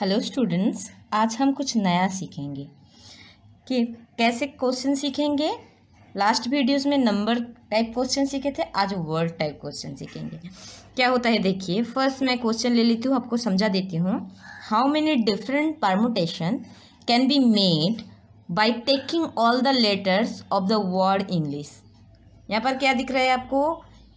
hello students आज हम कुछ नया सीखेंगे कि कैसे क्वेश्चन सीखेंगे लास्ट वीडियोस में नंबर टाइप क्वेश्चन सीखे थे आज वर्ड टाइप क्वेश्चन सीखेंगे क्या होता है देखिए फर्स्ट मैं क्वेश्चन ले लेती हूँ आपको समझा देती हूँ how many different permutation can be made by taking all the letters of the word English यहाँ पर क्या दिख रहा है आपको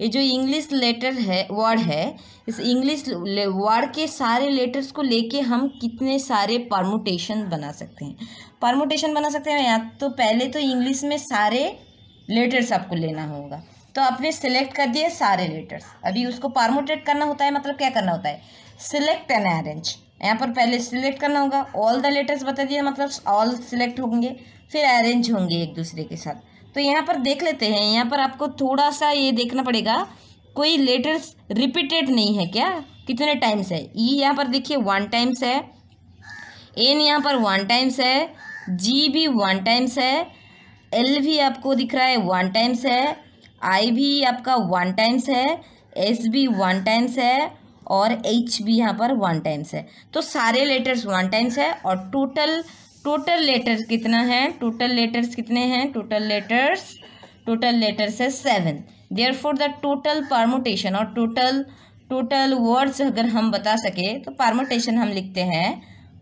ये जो इंग्लिश लेटर है वर्ड है इस इंग्लिश वर्ड के सारे लेटर्स को लेके हम कितने सारे परमोटेशन बना सकते हैं परमोटेशन बना सकते हैं यहाँ तो पहले तो इंग्लिश में सारे लेटर्स आपको लेना होगा तो आपने सिलेक्ट कर दिए सारे लेटर्स अभी उसको पार्मोटेट करना होता है मतलब क्या करना होता है सिलेक्ट एन अरेंज यहाँ पर पहले सिलेक्ट करना होगा ऑल द लेटर्स बता दिए मतलब ऑल सिलेक्ट होंगे फिर अरेंज होंगे एक दूसरे के साथ तो यहाँ पर देख लेते हैं यहाँ पर आपको थोड़ा सा ये देखना पड़ेगा कोई लेटर्स रिपीटेड नहीं है क्या कितने टाइम्स है ई e यहाँ पर देखिए वन टाइम्स है एन यहाँ पर वन टाइम्स है जी भी वन टाइम्स है एल भी आपको दिख रहा है वन टाइम्स है आई भी आपका वन टाइम्स है एस भी वन टाइम्स है और एच भी यहाँ पर वन टाइम्स है तो सारे लेटर्स वन टाइम्स है और टोटल टोटल लेटर कितना है टोटल लेटर्स कितने हैं टोटल लेटर्स टोटल लेटर्स है seven therefore the total permutation और टोटल टोटल वर्ड्स अगर हम बता सके तो पार्मोटेशन हम लिखते हैं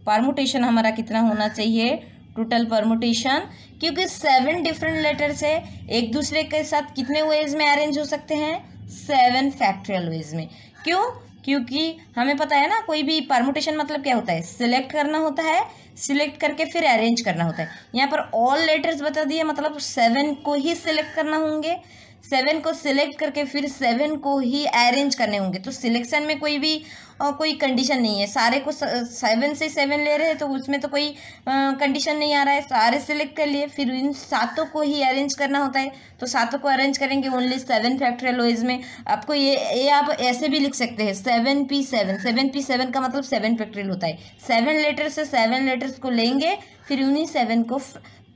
पार्मोटेशन हमारा कितना होना चाहिए टोटल परमोटेशन क्योंकि सेवन डिफरेंट लेटर्स है एक दूसरे के साथ कितने वेज में अरेंज हो सकते हैं सेवन फैक्ट्रियल वेज में क्यों क्योंकि हमें पता है ना कोई भी परमोटेशन मतलब क्या होता है सिलेक्ट करना होता है सिलेक्ट करके फिर अरेंज करना होता है यहाँ पर ऑल लेटर्स बता दिए मतलब सेवन को ही सिलेक्ट करना होंगे सेवन को सिलेक्ट करके फिर सेवन को ही अरेंज करने होंगे तो सिलेक्शन में कोई भी और कोई कंडीशन नहीं है सारे को सेवन से सेवन ले रहे हैं तो उसमें तो कोई कंडीशन नहीं आ रहा है सारे सिलेक्ट कर लिए फिर इन सातों को ही अरेंज करना होता है तो सातों को अरेंज करेंगे ओनली सेवन फैक्ट्रियल वाइज में आपको ये ये आप ऐसे भी लिख सकते हैं seven P seven seven P seven का मतलब सेवन फैक्ट्रियल होता है सेवन लेटर से सेवन लेटर्स को लेंगे फिर उन्हीं सेवन को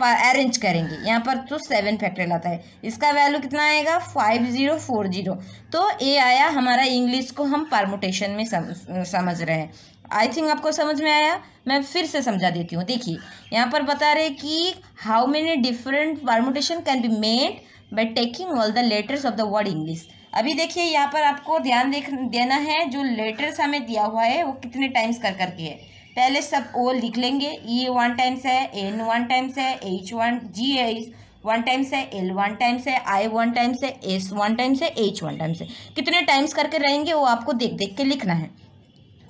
अरेंज करेंगे यहाँ पर तो सेवन फैक्टर आता है इसका वैल्यू कितना आएगा फाइव ज़ीरो फोर जीरो तो ए आया हमारा इंग्लिश को हम परमोटेशन में समझ रहे हैं आई थिंक आपको समझ में आया मैं फिर से समझा देती हूँ देखिए यहाँ पर बता रहे कि how many different permutation can be made by taking all the letters of the word English अभी देखिए यहाँ पर आपको ध्यान देख देना है जो लेटर्स हमें दिया हुआ है वो कितने टाइम्स कर करके है पहले सब ओ लिख लेंगे ई वन टाइम्स है एन वन टाइम्स है H one G H one times है एल वन टाइम्स है आई वन टाइम्स है एस वन टाइम्स है एच वन टाइम्स है कितने टाइम्स करके रहेंगे वो आपको देख देख के लिखना है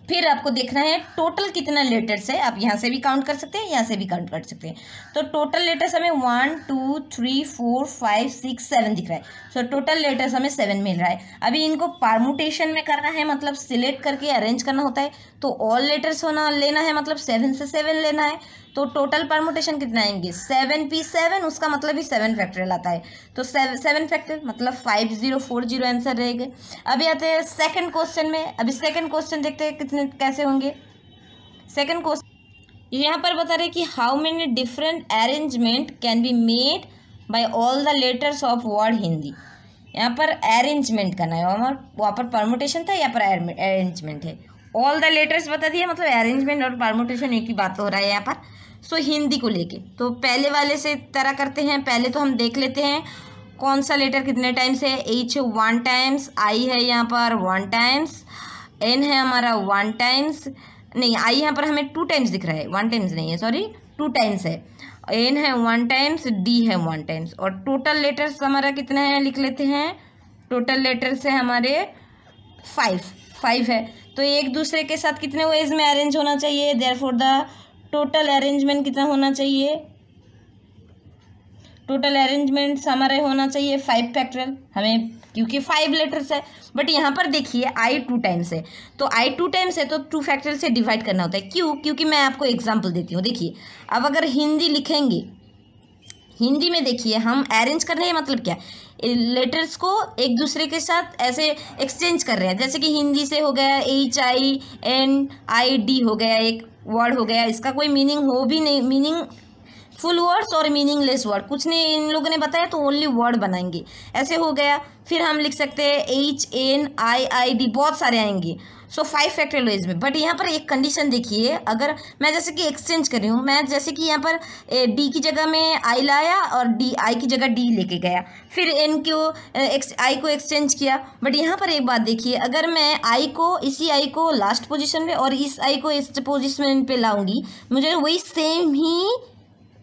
फिर आपको देखना है टोटल कितना लेटर्स है आप यहाँ से भी काउंट कर सकते हैं यहाँ से भी काउंट कर सकते हैं तो टोटल लेटर्स हमें one two three four five six seven दिख रहा है सो टोटल लेटर्स हमें सेवन मिल रहा है अभी इनको पार्मोटेशन में करना है मतलब सिलेक्ट करके अरेंज करना होता है तो ऑल लेटर्स होना लेना है मतलब सेवन से सेवन लेना है तो टोटल परमोटेशन कितने आएंगे सेवन पी सेवन उसका मतलब ही सेवन फैक्टोरियल आता है तो सेवन फैक्टर मतलब five zero four zero answer रहेगा अभी आते हैं सेकंड क्वेश्चन में अभी सेकंड क्वेश्चन देखते हैं कितने कैसे होंगे सेकंड क्वेश्चन यहाँ पर बता रहे कि how many different arrangement can be made by all the letters of word Hindi यहाँ पर अरेंजमेंट करना है वहाँ पर परमोटेशन था यहाँ पर अरेंजमेंट है ऑल द लेटर्स बता दिया मतलब अरेंजमेंट और परमोटेशन एक ही बात हो रहा है यहाँ पर सो हिंदी को लेके तो पहले वाले से तरह करते हैं पहले तो हम देख लेते हैं कौन सा लेटर कितने टाइम्स है एच वन टाइम्स आई है यहाँ पर वन टाइम्स एन है हमारा वन टाइम्स नहीं आई यहाँ पर हमें टू टाइम्स दिख रहा है वन टाइम्स नहीं है सॉरी टू टाइम्स है एन है वन टाइम्स डी है वन टाइम्स और टोटल लेटर्स हमारा कितना है लिख लेते हैं टोटल लेटर्स है हमारे फाइव फाइव है तो एक दूसरे के साथ कितने वेज में अरेंज होना चाहिए therefore the total arrangement कितना होना चाहिए टोटल अरेंजमेंट हमारे होना चाहिए फाइव फैक्टोरियल हमें क्योंकि फाइव लेटर्स है बट यहाँ पर देखिए आई टू टाइम्स है तो आई टू टाइम्स है तो टू फैक्टोरियल से डिवाइड करना होता है क्यों क्योंकि मैं आपको एग्जाम्पल देती हूँ देखिए अब अगर हिंदी लिखेंगे हिंदी में देखिए हम अरेंज कर रहे हैं मतलब क्या लेटर्स को एक दूसरे के साथ ऐसे एक्सचेंज कर रहे हैं जैसे कि हिंदी से हो गया H I N I D हो गया एक वर्ड हो गया इसका कोई मीनिंग हो भी नहीं मीनिंग फुल वर्ड्स और मीनिंगलेस वर्ड कुछ ने इन लोगों ने बताया तो ओनली वर्ड बनाएंगे ऐसे हो गया फिर हम लिख सकते हैं H N I I D बहुत सारे आएंगे सो फाइव फैक्टरलाइज में बट यहाँ पर एक कंडीशन देखिए अगर मैं जैसे कि एक्सचेंज कर रही हूँ मैं जैसे कि यहाँ पर डी की जगह में आई लाया और डी आई की जगह डी लेके गया फिर एन को आई को एक्सचेंज किया बट यहाँ पर एक बात देखिए अगर मैं आई को इसी आई को लास्ट पोजिशन में और इस आई को इस पोजिशन पर लाऊंगी मुझे वही सेम ही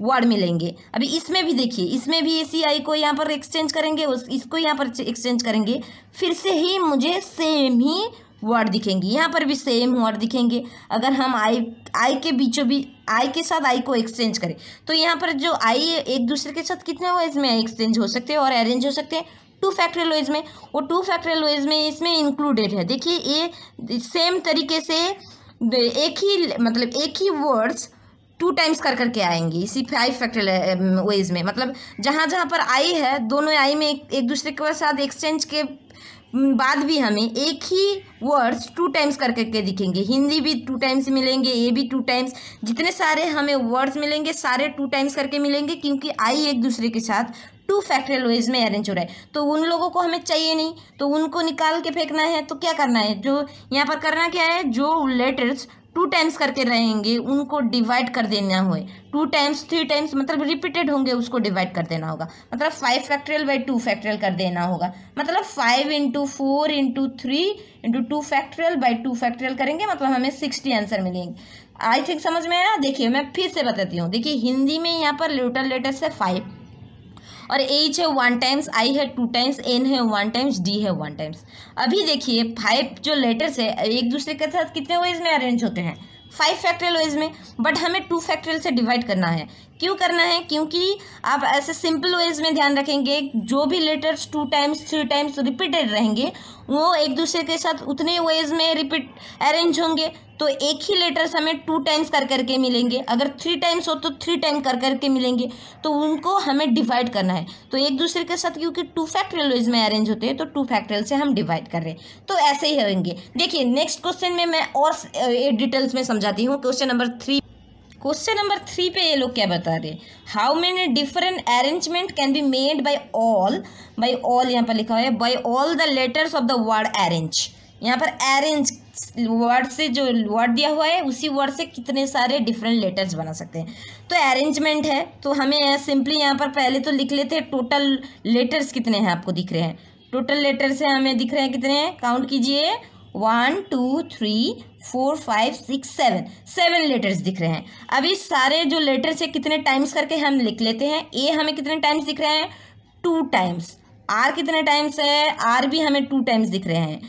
वर्ड मिलेंगे अभी इसमें भी देखिए इसमें भी ए सी आई को यहाँ पर एक्सचेंज करेंगे उस इसको यहाँ पर एक्सचेंज करेंगे फिर से ही मुझे सेम ही वर्ड दिखेंगे यहाँ पर भी सेम वर्ड दिखेंगे अगर हम आई आई के बीचों बीच आई के साथ आई को एक्सचेंज करें तो यहाँ पर जो आई एक दूसरे के साथ कितने वाइज में एक्सचेंज हो सकते हैं और अरेंज हो सकते हैं टू फैक्ट्रियल वेज में वो टू फैक्ट्रियल वेज में इसमें इंक्लूडेड है देखिए ये सेम तरीके से एक ही मतलब एक ही वर्ड्स टू टाइम्स कर करके आएंगी इसी फाइव फैक्टर वेज में मतलब जहाँ जहाँ पर आई है दोनों आई में एक, एक दूसरे के साथ एक्सचेंज के um, बाद भी हमें एक ही वर्ड्स टू टाइम्स कर करके दिखेंगे हिंदी भी टू टाइम्स मिलेंगे ये भी टू टाइम्स जितने सारे हमें वर्ड्स मिलेंगे सारे टू टाइम्स करके मिलेंगे क्योंकि आई एक दूसरे के साथ टू फैक्ट्रियल वेज में अरेंज हो रहा है तो उन लोगों को हमें चाहिए नहीं तो उनको निकाल के फेंकना है तो क्या करना है जो यहाँ पर करना क्या है जो लेटर्स टू टाइम्स करके रहेंगे उनको डिवाइड कर देना हुए टू टाइम्स थ्री टाइम्स मतलब रिपीटेड होंगे उसको डिवाइड कर देना होगा मतलब five factorial by two factorial कर देना होगा मतलब five into four into three into two factorial by two factorial करेंगे मतलब हमें सिक्सटी आंसर मिलेंगे आई थिंक समझ में आया देखिए मैं फिर से बताती हूँ देखिए हिंदी में यहाँ पर लिटल लेटर्स है फाइव और एच है वन टाइम्स आई है टू टाइम्स एन है वन टाइम्स डी है वन टाइम्स अभी देखिए फाइव जो लेटर्स है एक दूसरे के साथ कितने वेज में अरेंज होते हैं फाइव फैक्ट्रियल वेज में बट हमें टू फैक्ट्रियल से डिवाइड करना है क्यों करना है क्योंकि आप ऐसे सिंपल वेज में ध्यान रखेंगे जो भी letters two times three times repeated रहेंगे वो एक दूसरे के साथ उतने वेज में रिपीट अरेंज होंगे तो एक ही लेटर्स हमें टू टाइम्स कर करके मिलेंगे अगर थ्री टाइम्स हो तो थ्री टाइम कर करके मिलेंगे तो उनको हमें डिवाइड करना है तो एक दूसरे के साथ क्योंकि टू फैक्ट्रियल वेज में अरेंज होते हैं तो टू फैक्ट्रियल से हम डिवाइड कर रहे हैं तो ऐसे ही रहेंगे देखिए नेक्स्ट क्वेश्चन में मैं और डिटेल्स में समझाती हूँ question number three question number three पे ये लोग क्या बता रहे how many different arrangement can be made by all by all यहाँ पर लिखा हुआ है by all the letters of the word arrange यहाँ पर अरेंज वर्ड से जो वर्ड दिया हुआ है उसी वर्ड से कितने सारे डिफरेंट लेटर्स बना सकते हैं तो अरेंजमेंट है तो हमें सिंपली यहाँ पर पहले तो लिख लेते हैं टोटल लेटर्स कितने हैं आपको दिख रहे हैं टोटल लेटर्स हैं हमें दिख रहे हैं कितने हैं काउंट कीजिए one two three four five six seven seven letters दिख रहे हैं अभी सारे जो लेटर्स है कितने टाइम्स करके हम लिख लेते हैं ए हमें कितने टाइम्स दिख रहे हैं टू टाइम्स आर कितने टाइम्स है आर भी हमें टू टाइम्स दिख रहे हैं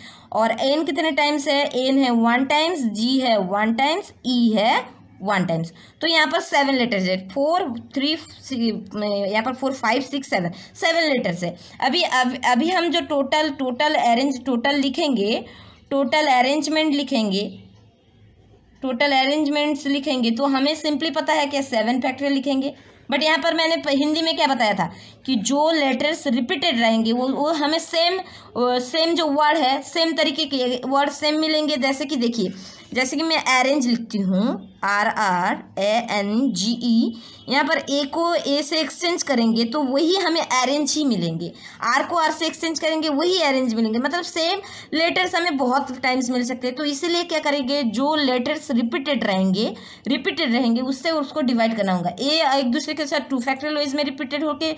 और एन कितने टाइम्स है एन है वन टाइम्स जी है वन टाइम्स ई है वन टाइम्स तो यहाँ पर सेवन लेटर्स है फोर थ्री यहाँ पर four five six seven seven letters है अभी अब अभी हम जो टोटल टोटल अरेंज टोटल लिखेंगे टोटल अरेंजमेंट लिखेंगे टोटल अरेंजमेंट्स लिखेंगे तो हमें सिंपली पता है कि सेवन फैक्टोरियल लिखेंगे बट यहाँ पर मैंने हिंदी में क्या बताया था कि जो लेटर्स रिपीटेड रहेंगे वो वो हमें सेम सेम जो वर्ड है सेम तरीके के वर्ड सेम मिलेंगे जैसे कि देखिए जैसे कि मैं अरेंज लिखती हूँ R R A N G E यहाँ पर ए को ए से एक्सचेंज करेंगे तो वही हमें अरेंज ही मिलेंगे आर को आर से एक्सचेंज करेंगे वही अरेंज मिलेंगे मतलब सेम लेटर्स हमें बहुत टाइम्स मिल सकते हैं तो इसीलिए क्या करेंगे जो लेटर्स रिपीटेड रहेंगे रिपीटेड रहेंगे उससे उसको डिवाइड करना होगा ए एक दूसरे के साथ टू फैक्ट्रियल वाइज में रिपीटेड होकर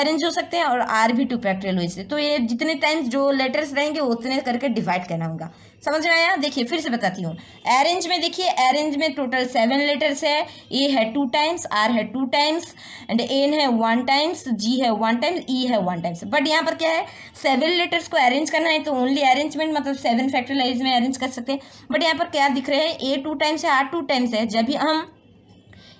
अरेंज हो सकते हैं और आर भी टू फैक्ट्रियल वाइज से तो ये जितने टाइम्स जो लेटर्स रहेंगे उतने करके डिवाइड करना होगा समझ में आया देखिए फिर से बताती हूँ अरेंज में देखिए अरेंज में टोटल सेवन लेटर्स है ए है टू टाइम्स आर है टू टाइम्स एंड एन है वन टाइम्स जी है वन टाइम्स ई है वन टाइम्स बट यहाँ पर क्या है सेवन लेटर्स को अरेंज करना है तो ओनली अरेंजमेंट मतलब सेवन फैक्ट्रलाइज में अरेंज कर सकते हैं बट यहाँ पर क्या दिख रहे हैं ए टू टाइम्स है आर टू टाइम्स है जब भी हम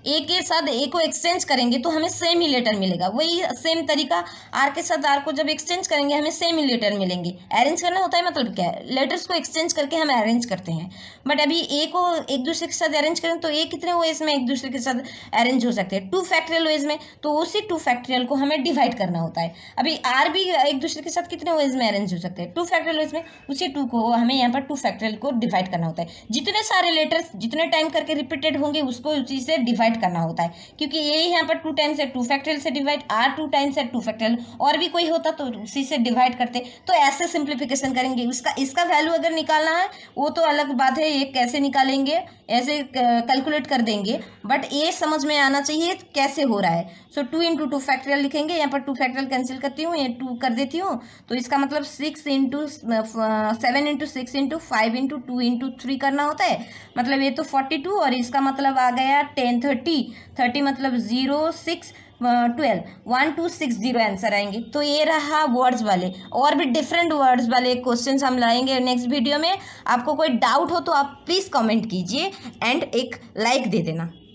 ए के साथ ए को एक्सचेंज करेंगे तो हमें सेम ही लेटर मिलेगा वही सेम तरीका आर के साथ आर को जब एक्सचेंज करेंगे हमें सेम ही लेटर मिलेंगे अरेंज करना होता है मतलब क्या है लेटर्स को एक्सचेंज करके हम अरेंज करते हैं बट अभी ए को एक दूसरे के साथ अरेंज करें तो ए कितने वेज में एक दूसरे के साथ अरेंज हो सकते हैं टू फैक्ट्रियल वेज में तो उसी टू फैक्ट्रियल को हमें डिवाइड करना होता है अभी आर भी एक दूसरे के साथ कितने वेज में अरेंज हो सकते हैं टू फैक्ट्रियल वेज में उसी टू को हमें यहाँ पर टू फैक्ट्रियल को डिवाइड करना होता है जितने सारे लेटर्स जितने टाइम करके रिपीटेड होंगे उसको उसी से डिवाइड डिवाइड करना होता है क्योंकि ये यहाँ पर टू टाइम्स है टू फैक्ट्रियल से डिवाइड आर टू टाइम्स है टू फैक्ट्रियल और भी कोई होता तो उसी से डिवाइड करते तो ऐसे सिंप्लीफिकेशन करेंगे उसका इसका वैल्यू अगर निकालना है वो तो अलग बात है ये कैसे निकालेंगे ऐसे कैलकुलेट कर देंगे बट ये समझ में आना चाहिए कैसे हो रहा है so two into two factorial लिखेंगे यहाँ पर टू फैक्ट्रियल कैंसिल करती हूँ ये टू कर देती हूँ तो इसका मतलब six into seven into six into five into two into three करना होता है मतलब ये तो फोर्टी टू और इसका मतलब आ गया टेन थर्टी थर्टी थर्टी मतलब zero six twelve one two six zero answer आएंगे तो ये रहा वर्ड्स वाले और भी डिफरेंट वर्ड्स वाले क्वेश्चन हम लाएंगे नेक्स्ट वीडियो में आपको कोई डाउट हो तो आप प्लीज़ कमेंट कीजिए एंड एक लाइक like दे देना